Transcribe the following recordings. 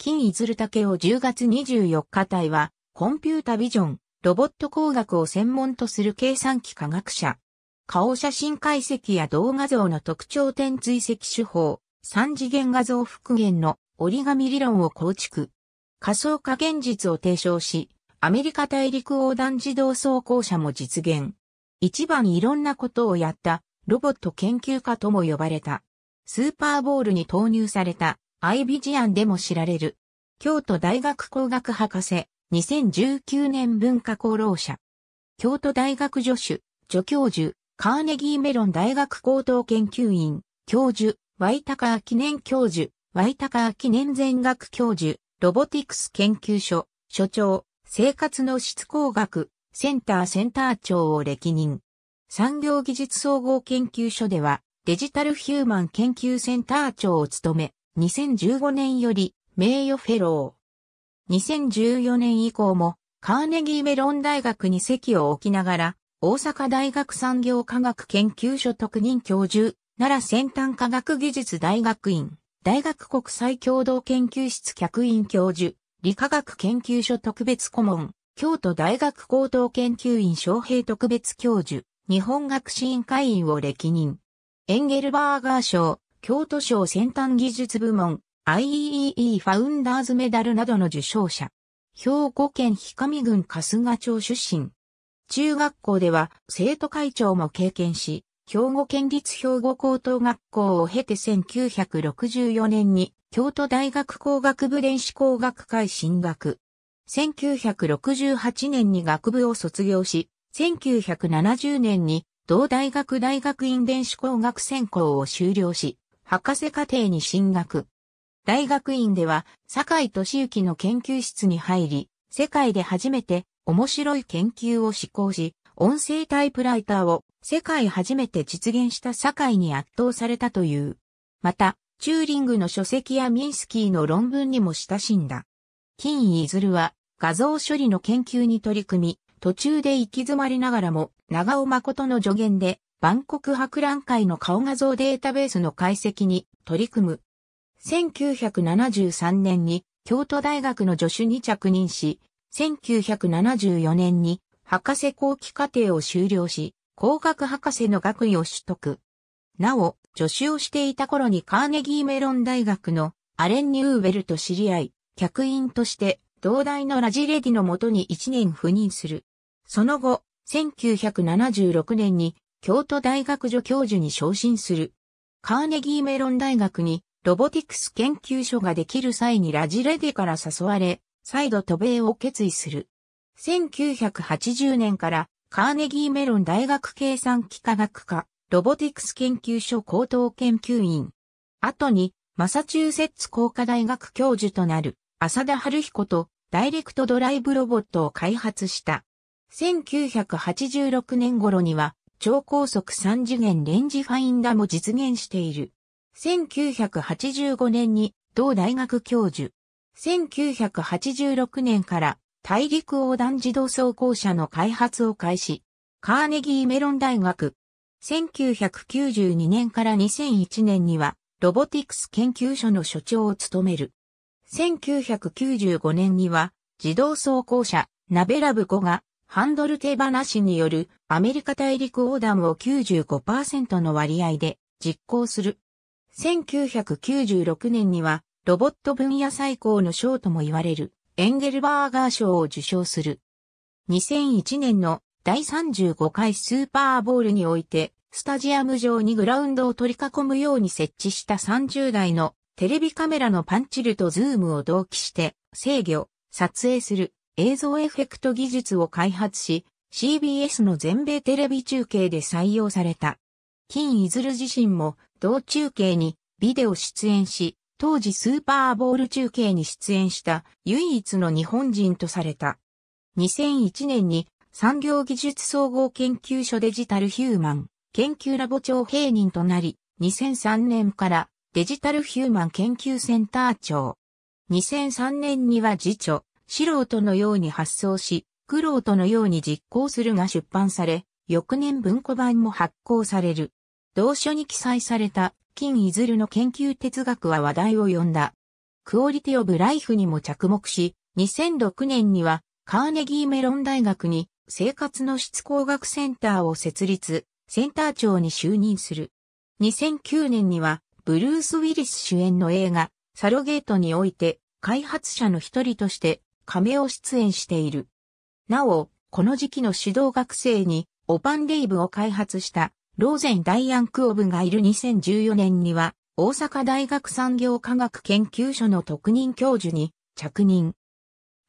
金いずる竹を10月24日隊は、コンピュータビジョン、ロボット工学を専門とする計算機科学者。顔写真解析や動画像の特徴点追跡手法、三次元画像復元の折り紙理論を構築。仮想化現実を提唱し、アメリカ大陸横断自動走行車も実現。一番いろんなことをやったロボット研究家とも呼ばれた。スーパーボールに投入されたアイビジアンでも知られる。京都大学工学博士、2019年文化功労者。京都大学助手、助教授、カーネギーメロン大学高等研究院、教授、ワイタカー記念教授、ワイタカー記念全学教授、ロボティクス研究所、所長、生活の質工学、センターセンター長を歴任。産業技術総合研究所では、デジタルヒューマン研究センター長を務め、2015年より名誉フェロー。2014年以降もカーネギーメロン大学に席を置きながら、大阪大学産業科学研究所特任教授、奈良先端科学技術大学院、大学国際共同研究室客員教授、理化学研究所特別顧問、京都大学高等研究院招聘特別教授、日本学士委員会員を歴任。エンゲルバーガー賞、京都省先端技術部門 IEEE ファウンダーズメダルなどの受賞者。兵庫県氷上郡春日町出身。中学校では生徒会長も経験し、兵庫県立兵庫高等学校を経て1964年に京都大学工学部電子工学会進学。1968年に学部を卒業し、1970年に同大学大学院電子工学専攻を修了し、博士課程に進学。大学院では、坂井敏之の研究室に入り、世界で初めて面白い研究を施行し、音声タイプライターを世界初めて実現した坂井に圧倒されたという。また、チューリングの書籍やミンスキーの論文にも親しんだ。金いずるは画像処理の研究に取り組み、途中で行き詰まりながらも、長尾誠の助言で、万国博覧会の顔画像データベースの解析に取り組む。1973年に京都大学の助手に着任し、1974年に博士後期課程を修了し、工学博士の学位を取得。なお、助手をしていた頃にカーネギーメロン大学のアレン・ニューウェルと知り合い、客員として、同大のラジレディのもとに1年赴任する。その後、1976年に京都大学助教授に昇進する。カーネギーメロン大学にロボティクス研究所ができる際にラジレデから誘われ、再度渡米を決意する。1980年からカーネギーメロン大学計算機科学科ロボティクス研究所高等研究員。後にマサチューセッツ工科大学教授となる浅田春彦とダイレクトドライブロボットを開発した。1986年頃には超高速3次元レンジファインダも実現している。1985年に同大学教授。1986年から大陸横断自動走行車の開発を開始。カーネギーメロン大学。1992年から2001年にはロボティクス研究所の所長を務める。1995年には自動走行車ナベラブ5がハンドル手放しによるアメリカ大陸横断を95%の割合で実行する。1996年にはロボット分野最高の賞とも言われるエンゲルバーガー賞を受賞する。2001年の第35回スーパーボールにおいてスタジアム上にグラウンドを取り囲むように設置した30台のテレビカメラのパンチルとズームを同期して制御、撮影する。映像エフェクト技術を開発し、CBS の全米テレビ中継で採用された。金いずる自身も同中継にビデオ出演し、当時スーパーボール中継に出演した唯一の日本人とされた。2001年に産業技術総合研究所デジタルヒューマン研究ラボ長平任となり、2003年からデジタルヒューマン研究センター長。2003年には次長、素人のように発想し、苦労とのように実行するが出版され、翌年文庫版も発行される。同書に記載された金いずるの研究哲学は話題を呼んだ。クオリティオブライフにも着目し、2006年にはカーネギーメロン大学に生活の質工学センターを設立、センター長に就任する。2009年にはブルース・ウィリス主演の映画、サロゲートにおいて開発者の一人として亀を出演している。なお、この時期の指導学生に、オパンレイブを開発した、ローゼン・ダイアン・クオブがいる2014年には、大阪大学産業科学研究所の特任教授に着任。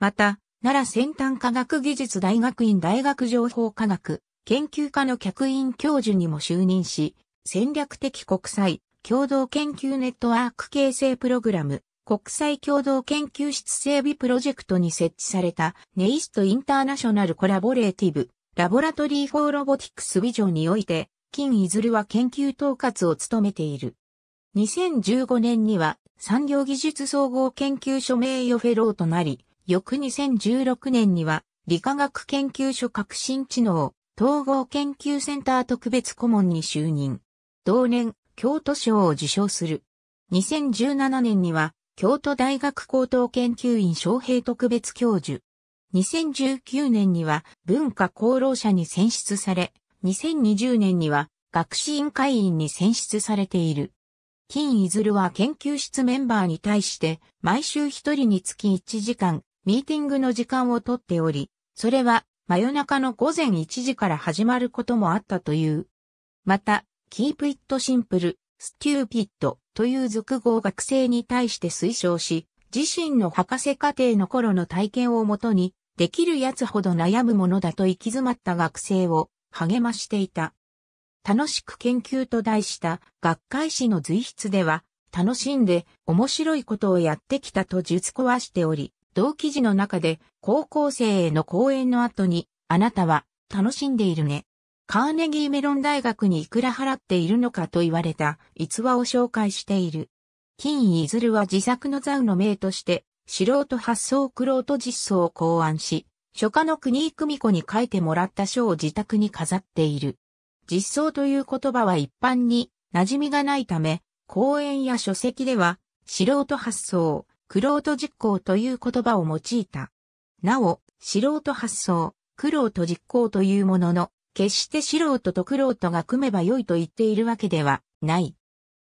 また、奈良先端科学技術大学院大学情報科学研究科の客員教授にも就任し、戦略的国際共同研究ネットワーク形成プログラム国際共同研究室整備プロジェクトに設置されたネイストインターナショナルコラボレーティブラボラトリーフォーロボティクスビジョンにおいて、金いずるは研究統括を務めている。2015年には産業技術総合研究所名誉フェローとなり、翌2016年には理化学研究所革新知能統合研究センター特別顧問に就任。同年、京都賞を受賞する。2017年には京都大学高等研究院昌平特別教授。2019年には文化功労者に選出され、2020年には学士院会員に選出されている。金いずるは研究室メンバーに対して毎週一人につき1時間ミーティングの時間をとっており、それは真夜中の午前1時から始まることもあったという。また、Keep It Simple スキューピッドという俗語を学生に対して推奨し、自身の博士課程の頃の体験をもとに、できるやつほど悩むものだと行き詰まった学生を励ましていた。楽しく研究と題した学会誌の随筆では、楽しんで面白いことをやってきたと述壊しており、同記事の中で高校生への講演の後に、あなたは楽しんでいるね、カーネギーメロン大学にいくら払っているのかと言われた逸話を紹介している。金いずるは自作のザウの名として、素人発想苦労と実装を考案し、書家の国井久美子に書いてもらった書を自宅に飾っている。実装という言葉は一般に馴染みがないため、講演や書籍では、素人発想、苦労と実行という言葉を用いた。なお、素人発想、苦労と実行というものの、決して素人と苦労とが組めば良いと言っているわけではない。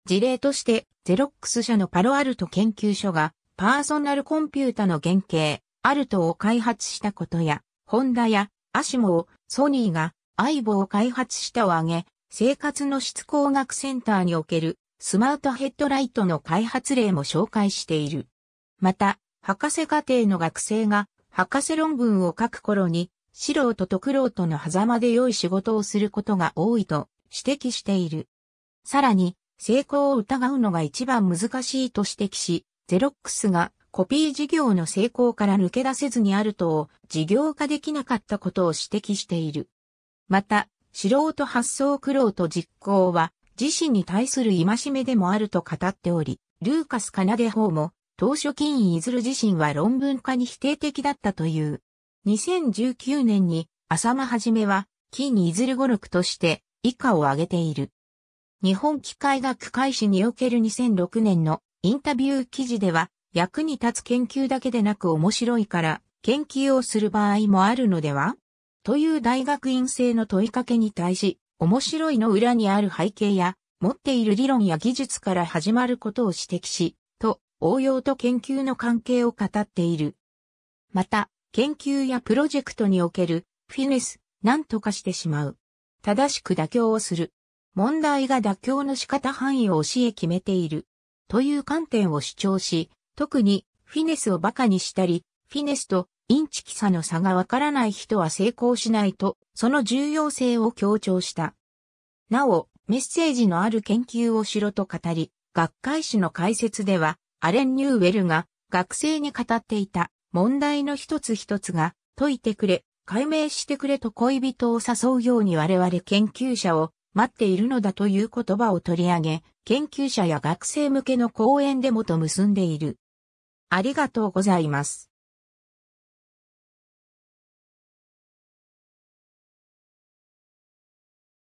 事例として、ゼロックス社のパロアルト研究所が、パーソナルコンピュータの原型、アルトを開発したことや、ホンダや、アシモを、ソニーが、アイボを開発したを挙げ、生活の質工学センターにおける、スマートヘッドライトの開発例も紹介している。また、博士課程の学生が、博士論文を書く頃に、素人と苦労との狭間で良い仕事をすることが多いと指摘している。さらに、成功を疑うのが一番難しいと指摘し、ゼロックスがコピー事業の成功から抜け出せずにあるとを事業化できなかったことを指摘している。また、素人発想苦労と実行は自身に対する戒めでもあると語っており、ルーカス・カナデ法も当初金イズル自身は論文化に否定的だったという。2019年に浅間はじめは、金にいずる語録として以下を挙げている。日本機械学会誌における2006年のインタビュー記事では、役に立つ研究だけでなく面白いから研究をする場合もあるのではという大学院生の問いかけに対し、面白いの裏にある背景や、持っている理論や技術から始まることを指摘し、と、応用と研究の関係を語っている。また、研究やプロジェクトにおけるフィネス、何とかしてしまう。正しく妥協をする。問題が妥協の仕方範囲を教え決めている。という観点を主張し、特にフィネスを馬鹿にしたり、フィネスとインチキさの差がわからない人は成功しないと、その重要性を強調した。なお、メッセージのある研究をしろと語り、学会誌の解説では、アレン・ニューウェルが学生に語っていた問題の一つ一つが解いてくれ、解明してくれと恋人を誘うように我々研究者を待っているのだという言葉を取り上げ、研究者や学生向けの講演でもと結んでいる。ありがとうございます。